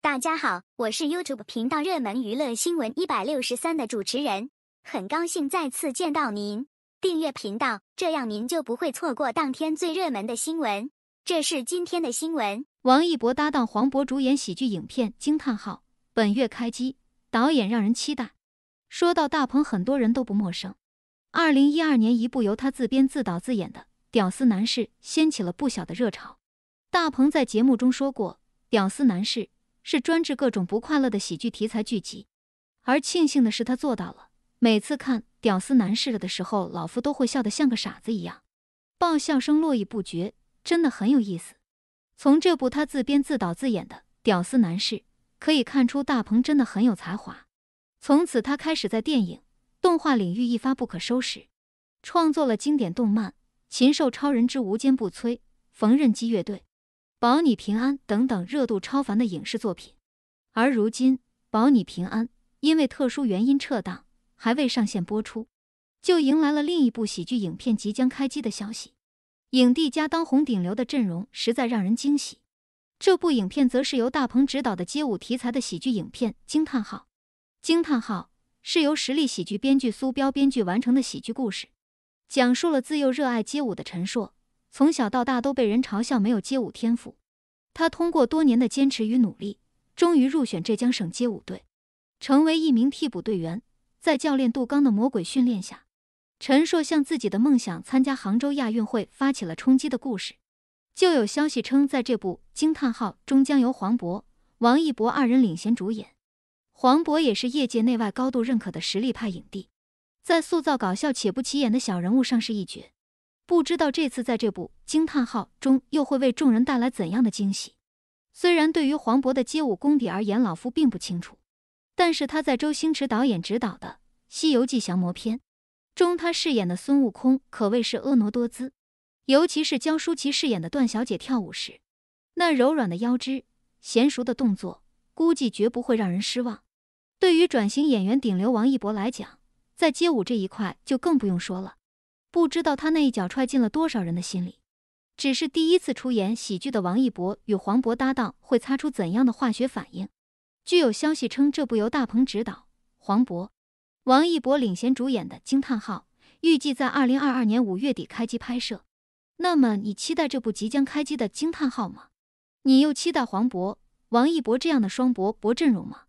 大家好，我是 YouTube 频道热门娱乐新闻一百六十三的主持人，很高兴再次见到您。订阅频道，这样您就不会错过当天最热门的新闻。这是今天的新闻：王一博搭档黄渤主演喜剧影片，惊叹号本月开机，导演让人期待。说到大鹏，很多人都不陌生。二零一二年，一部由他自编自导自演的《屌丝男士》掀起了不小的热潮。大鹏在节目中说过，《屌丝男士》。是专治各种不快乐的喜剧题材剧集，而庆幸的是他做到了。每次看《屌丝男士》了的时候，老夫都会笑得像个傻子一样，爆笑声络绎不绝，真的很有意思。从这部他自编自导自演的《屌丝男士》可以看出，大鹏真的很有才华。从此，他开始在电影、动画领域一发不可收拾，创作了经典动漫《禽兽超人之无坚不摧》《缝纫机乐队》。保你平安等等热度超凡的影视作品，而如今保你平安因为特殊原因撤档，还未上线播出，就迎来了另一部喜剧影片即将开机的消息。影帝加当红顶流的阵容实在让人惊喜。这部影片则是由大鹏执导的街舞题材的喜剧影片。惊叹号，惊叹号是由实力喜剧编剧苏彪编剧完成的喜剧故事，讲述了自幼热爱街舞的陈硕。从小到大都被人嘲笑没有街舞天赋，他通过多年的坚持与努力，终于入选浙江省街舞队，成为一名替补队员。在教练杜刚的魔鬼训练下，陈硕向自己的梦想——参加杭州亚运会发起了冲击的故事。就有消息称，在这部《惊叹号》中将由黄渤、王一博二人领衔主演。黄渤也是业界内外高度认可的实力派影帝，在塑造搞笑且不起眼的小人物上是一绝。不知道这次在这部《惊叹号》中又会为众人带来怎样的惊喜。虽然对于黄渤的街舞功底而言，老夫并不清楚，但是他在周星驰导演执导的《西游记·降魔篇》中，他饰演的孙悟空可谓是婀娜多姿。尤其是江舒淇饰演的段小姐跳舞时，那柔软的腰肢、娴熟的动作，估计绝不会让人失望。对于转型演员顶流王一博来讲，在街舞这一块就更不用说了。不知道他那一脚踹进了多少人的心里，只是第一次出演喜剧的王一博与黄渤搭档会擦出怎样的化学反应？据有消息称，这部由大鹏执导、黄渤、王一博领衔主演的《惊叹号》预计在二零二二年五月底开机拍摄。那么，你期待这部即将开机的《惊叹号》吗？你又期待黄渤、王一博这样的双博博阵容吗？